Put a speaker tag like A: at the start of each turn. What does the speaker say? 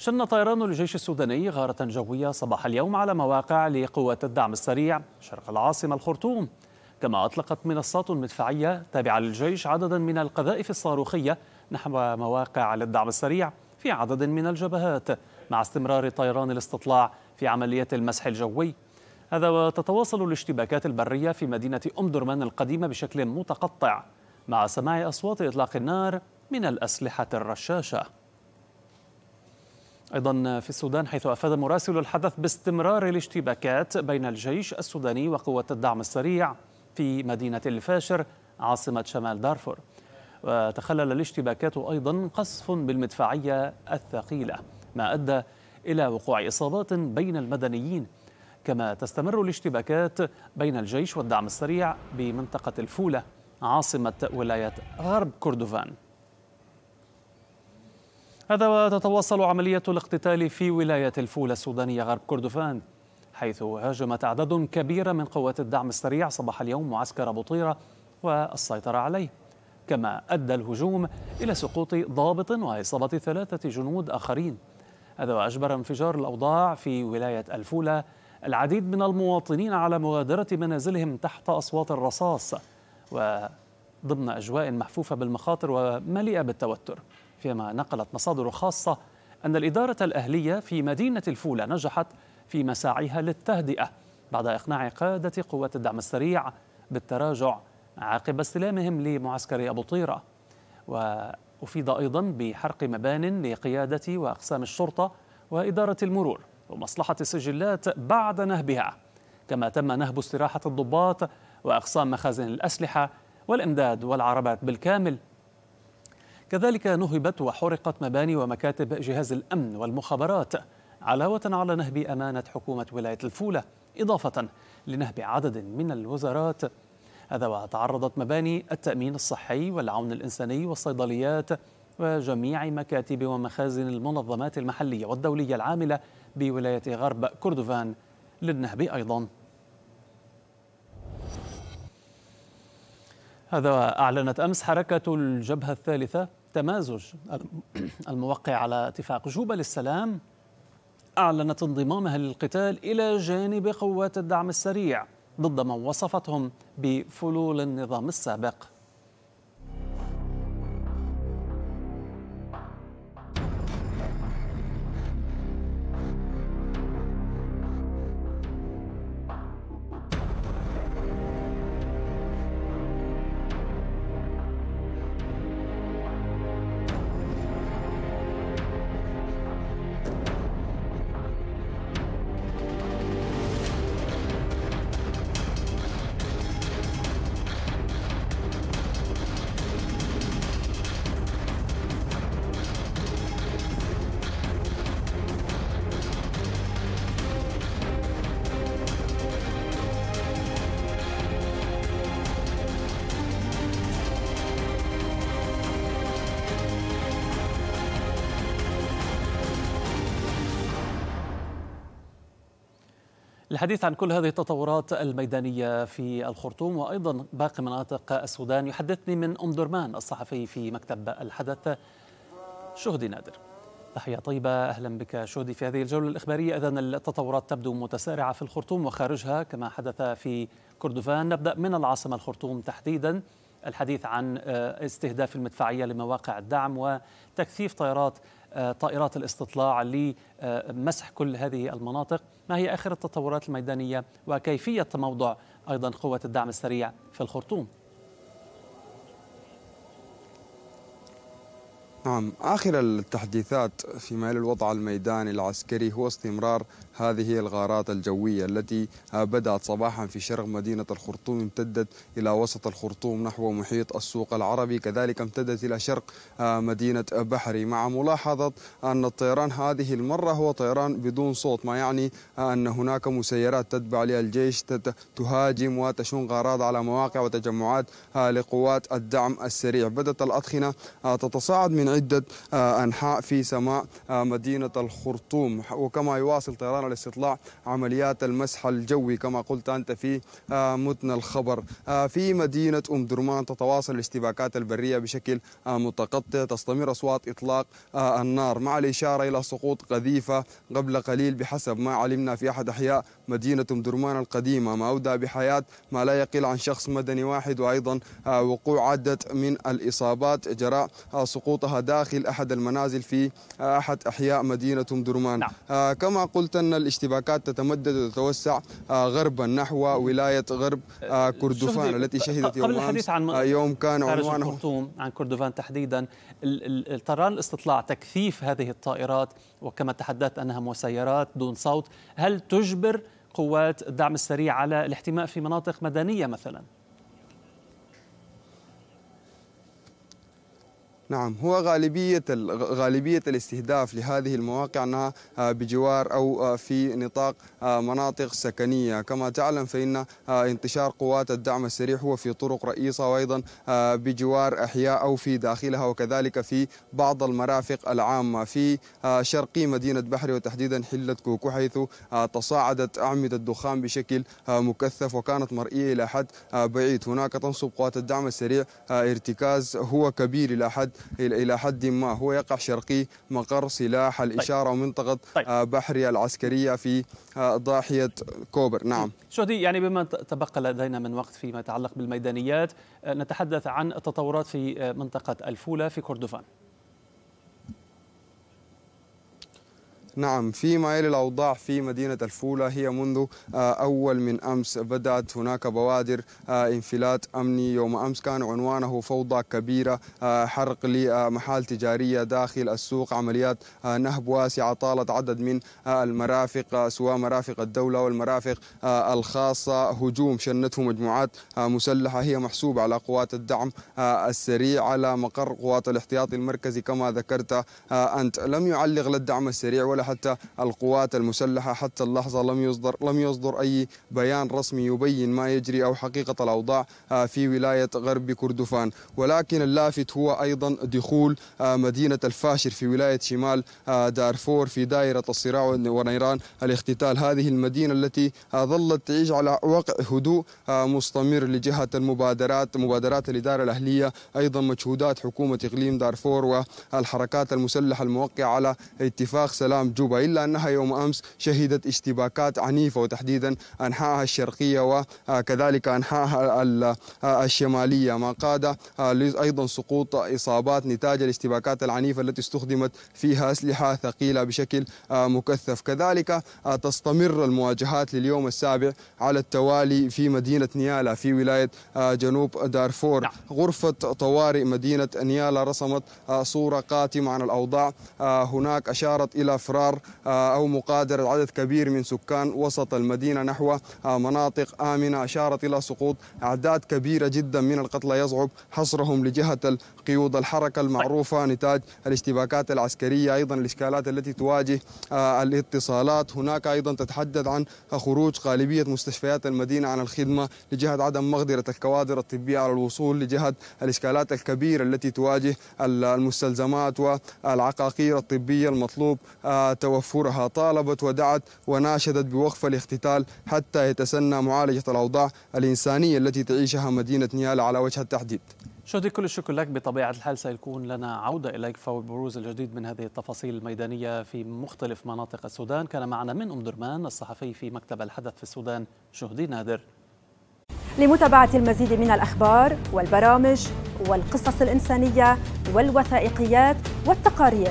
A: شن طيران الجيش السوداني غارة جوية صباح اليوم على مواقع لقوات الدعم السريع شرق العاصمة الخرطوم كما أطلقت منصات مدفعية تابعة للجيش عددا من القذائف الصاروخية نحو مواقع للدعم السريع في عدد من الجبهات مع استمرار طيران الاستطلاع في عملية المسح الجوي هذا وتتواصل الاشتباكات البرية في مدينة أم درمان القديمة بشكل متقطع مع سماع أصوات إطلاق النار من الأسلحة الرشاشة أيضا في السودان حيث أفاد مراسل الحدث باستمرار الاشتباكات بين الجيش السوداني وقوات الدعم السريع في مدينة الفاشر عاصمة شمال دارفور وتخلل الاشتباكات أيضا قصف بالمدفعية الثقيلة ما أدى إلى وقوع إصابات بين المدنيين كما تستمر الاشتباكات بين الجيش والدعم السريع بمنطقة الفولة عاصمة ولاية غرب كردفان هذا وتتواصل عملية الاقتتال في ولاية الفول السودانية غرب كردفان حيث هاجمت أعداد كبيرة من قوات الدعم السريع صباح اليوم معسكر بطيرة والسيطرة عليه كما أدى الهجوم إلى سقوط ضابط وإصابة ثلاثة جنود آخرين هذا وأجبر انفجار الأوضاع في ولاية الفولة العديد من المواطنين على مغادرة منازلهم تحت أصوات الرصاص و ضمن أجواء محفوفة بالمخاطر ومليئة بالتوتر فيما نقلت مصادر خاصة أن الإدارة الأهلية في مدينة الفولة نجحت في مساعيها للتهدئة بعد إقناع قادة قوات الدعم السريع بالتراجع عقب استلامهم لمعسكر أبو طيرة وأفيد أيضا بحرق مبان لقيادة وأقسام الشرطة وإدارة المرور ومصلحة السجلات بعد نهبها كما تم نهب استراحة الضباط وأقسام مخازن الأسلحة والإمداد والعربات بالكامل كذلك نهبت وحرقت مباني ومكاتب جهاز الأمن والمخابرات علاوة على نهب أمانة حكومة ولاية الفولة إضافة لنهب عدد من الوزارات هذا وتعرضت مباني التأمين الصحي والعون الإنساني والصيدليات وجميع مكاتب ومخازن المنظمات المحلية والدولية العاملة بولاية غرب كردفان للنهب أيضاً هذا أعلنت أمس حركة الجبهة الثالثة تمازج الموقع على اتفاق جوبا للسلام أعلنت انضمامها للقتال إلى جانب قوات الدعم السريع ضد من وصفتهم بفلول النظام السابق الحديث عن كل هذه التطورات الميدانية في الخرطوم وأيضا باقي مناطق السودان يحدثني من أم درمان الصحفي في مكتب الحدث شهدي نادر تحية طيبة أهلا بك شهدي في هذه الجولة الإخبارية إذا التطورات تبدو متسارعة في الخرطوم وخارجها كما حدث في كردفان نبدأ من العاصمة الخرطوم تحديدا الحديث عن آه، استهداف المدفعية لمواقع الدعم وتكثيف طائرات آه، طائرات الاستطلاع لمسح كل هذه المناطق ما هي آخر التطورات الميدانية وكيفية تموضع أيضا قوة الدعم السريع في الخرطوم
B: نعم آخر التحديثات فيما مال الوضع الميداني العسكري هو استمرار هذه الغارات الجوية التي بدأت صباحا في شرق مدينة الخرطوم امتدت إلى وسط الخرطوم نحو محيط السوق العربي كذلك امتدت إلى شرق آه، مدينة بحري مع ملاحظة أن الطيران هذه المرة هو طيران بدون صوت ما يعني آه، أن هناك مسيرات تتبع للجيش تهاجم وتشن غارات على مواقع وتجمعات آه، لقوات الدعم السريع بدأت الأدخنة تتصاعد من عدة آه، أنحاء في سماء آه، مدينة الخرطوم وكما يواصل طيران الاستطلاع عمليات المسح الجوي كما قلت أنت في آه، متن الخبر في مدينة أم درمان تتواصل الاشتباكات البرية بشكل متقطع تستمر أصوات إطلاق النار مع الإشارة إلى سقوط قذيفة قبل قليل بحسب ما علمنا في أحد أحياء مدينة أم درمان القديمة ما أودى بحياة ما لا يقل عن شخص مدني واحد وأيضا وقوع عدد من الإصابات جراء سقوطها داخل أحد المنازل في أحد أحياء مدينة أم درمان نعم. آه، كما قلت أن الاشتباكات تتمدد وتتوسع آه، غربا نحو ولاية غرب آه، كردفان التي شهدت يوم قبل الحديث عن يوم كان عنوانه
A: عن كردفان تحديدا طيران الاستطلاع تكثيف هذه الطائرات وكما تحدثت أنها مسيرات دون صوت هل تجبر قوات الدعم السريع على الاحتماء في مناطق مدنية مثلاً
B: نعم هو غالبية غالبية الاستهداف لهذه المواقع أنها آه، بجوار أو آه، في نطاق آه، مناطق سكنية كما تعلم فإن انتشار قوات الدعم السريع هو في طرق رئيسة وأيضا بجوار أحياء أو في داخلها وكذلك في بعض المرافق العامة في شرقي مدينة بحري وتحديدا حلة كوكو حيث تصاعدت أعمدة الدخان بشكل مكثف وكانت مرئية إلى حد بعيد هناك تنصب قوات الدعم السريع ارتكاز هو كبير إلى حد الى حد ما هو يقع شرقي مقر سلاح طيب. الاشاره طيب. ومنطقه طيب. آه، بحريه العسكريه في آه، ضاحيه كوبر نعم
A: شهدي يعني بما تبقى لدينا من وقت فيما يتعلق بالميدانيات آه، نتحدث عن التطورات في منطقه الفوله في كردفان
B: نعم فيما يلي الأوضاع في مدينة الفولة هي منذ آه، أول من أمس بدأت هناك بوادر آه، انفلات أمني يوم أمس كان عنوانه فوضى كبيرة آه، حرق لمحال تجارية داخل السوق عمليات نهب واسعة طالت عدد من المرافق سواء مرافق الدولة والمرافق الخاصة هجوم شنته مجموعات مسلحة هي محسوبة على قوات الدعم السريع على مقر قوات الاحتياط المركزي كما ذكرت أنت لم يعلق للدعم السريع ولا حتى القوات المسلحة حتى اللحظة لم يصدر لم يصدر أي بيان رسمي يبين ما يجري أو حقيقة الأوضاع آه، في ولاية غرب كردفان ولكن اللافت هو أيضا دخول آه، مدينة الفاشر في ولاية شمال آه، دارفور في دائرة الصراع ونيران الاختتال هذه المدينة التي ظلت تعيش على وقع هدوء مستمر لجهة المبادرات مبادرات الإدارة الأهلية أيضا مجهودات حكومة إقليم دارفور والحركات المسلحة الموقعة على اتفاق سلام أمام جوبا إلا أنها يوم أمس شهدت اشتباكات عنيفة وتحديدا أنحائها الشرقية وكذلك أنحائها آه، الشمالية ما قاد آه، أيضا سقوط إصابات نتاج الاشتباكات العنيفة التي استخدمت فيها أسلحة ثقيلة بشكل آه، مكثف كذلك تستمر المواجهات لليوم السابع على التوالي في مدينة نيالا في ولاية جنوب دارفور نعم. غرفة طوارئ مدينة نيالا رسمت صورة قاتمة عن الأوضاع هناك أشارت إلى فرا استقرار آه، أو مقادرة عدد كبير من سكان وسط المدينة نحو آه، مناطق آمنة أشارت إلى سقوط أعداد كبيرة جدا من القتلى يصعب حصرهم لجهة قيود الحركة المعروفة نتاج الاشتباكات العسكرية أيضا الإشكالات التي تواجه آه، الاتصالات هناك أيضا تتحدث عن خروج غالبية مستشفيات المدينة عن الخدمة لجهة عدم مقدرة الكوادر الطبية على الوصول لجهة الإشكالات الكبيرة التي تواجه المستلزمات والعقاقير الطبية المطلوب توفرها طالبت ودعت وناشدت بوقف الاختتال حتى يتسنى معالجة الأوضاع الإنسانية التي تعيشها مدينة نيال على وجه التحديد
A: شهدي كل الشكر لك بطبيعة الحال سيكون لنا عودة إليك فور بروز الجديد من هذه التفاصيل الميدانية في مختلف مناطق السودان كان معنا من أم درمان الصحفي في مكتب الحدث في السودان شهدي نادر لمتابعة المزيد من الأخبار والبرامج والقصص الإنسانية والوثائقيات والتقارير